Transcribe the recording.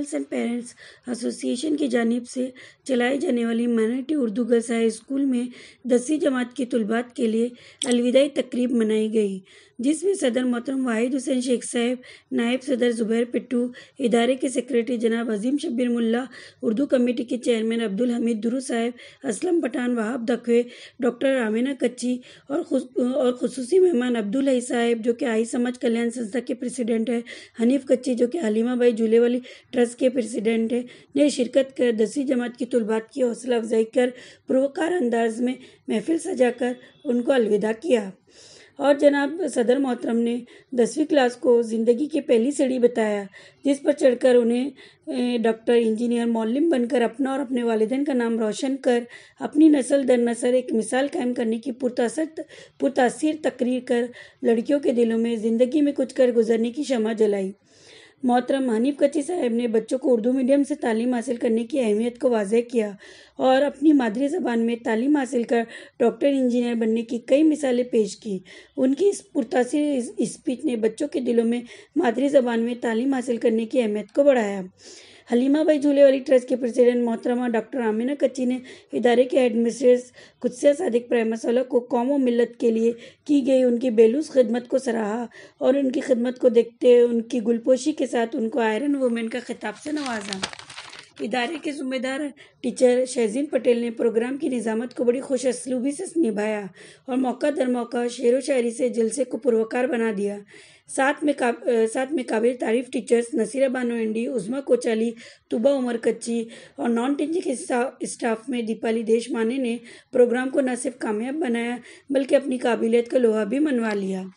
principles and parents association की जानब से चलाए जाने वाली Marathi Urdu girls high school में दसवीं जमात के तलबात के लिए अलविदाई तकरीब मनाई गई जिसमें सदर मोहतरम वाहिद हुसैन शेख साहब नायब सदर ज़ुबैर पिट्टू इदारे के सेक्रेटरी जनाब अजीम शब्बीर मुल्ला उर्दू कमेटी के चेयरमैन अब्दुल हमीद दुरू साहब असलम पठान वहाब दखवे डॉक्टर आमिना कच्ची और खुस, और खसूसी मेहमान अब्दुल हई साहब जो कि आई समाज कल्याण संस्था के प्रेसिडेंट है हनीफ कच्ची जो कि हलीमा भाई झूले वाली ट्रस्ट के प्रेसिडेंट है ने शिरकत कर दसवीं जमात की तलबात की हौसला अफजाई कर प्रोकार अंदाज में महफिल सजा कर उनको अलविदा किया और जनाब सदर मोहतरम ने दसवीं क्लास को ज़िंदगी की पहली सीढ़ी बताया जिस पर चढ़कर उन्हें डॉक्टर इंजीनियर मौलिम बनकर अपना और अपने वालदेन का नाम रोशन कर अपनी नस्ल दर नसर एक मिसाल कायम करने की पुरतासर पुरतासर तकरीर कर लड़कियों के दिलों में ज़िंदगी में कुछ कर गुजरने की क्षमा जलाई मोहतरम हनीफ कच्ची साहब ने बच्चों को उर्दू मीडियम से तालीम हासिल करने की अहमियत को वाजह किया और अपनी मादरी ज़बान में तालीम हासिल कर डॉक्टर इंजीनियर बनने की कई मिसालें पेश की उनकी इस पुरतासी स्पीच ने बच्चों के दिलों में मादरी ज़बान में तालीम हासिल करने की अहमियत को बढ़ाया हलीमाबाई झूलेवाली ट्रस्ट के प्रेसिडेंट मोहतरमा डॉक्टर आमिना कच्ची ने इदारे के एडमिनिस्ट्रेटर्स खुदसे सदक प्रेमसोला को कौम मिलत के लिए की गई उनकी बेलूस खिदमत को सराहा और उनकी खिदमत को देखते हुए उनकी गुलपोशी के साथ उनको आयरन वुमेन का खिताब से नवाजा इदारे के जुम्मेदार टीचर शहजीन पटेल ने प्रोग्राम की निज़ामत को बड़ी खुश असलूबी से निभाया और मौका दर मौका शेर व शायरी से जलसे को पुरवकार बना दिया साथ में का साथ में काबिल तारीफ टीचर्स नसीरा बानो एंडी उज़मा कोचाली तुबा उमर कच्ची और नॉन टीचिंग स्टाफ में दीपाली देशमाने ने प्रोग्राम को न सिर्फ कामयाब बनाया बल्कि अपनी काबिलियत का लोहा भी मनवा लिया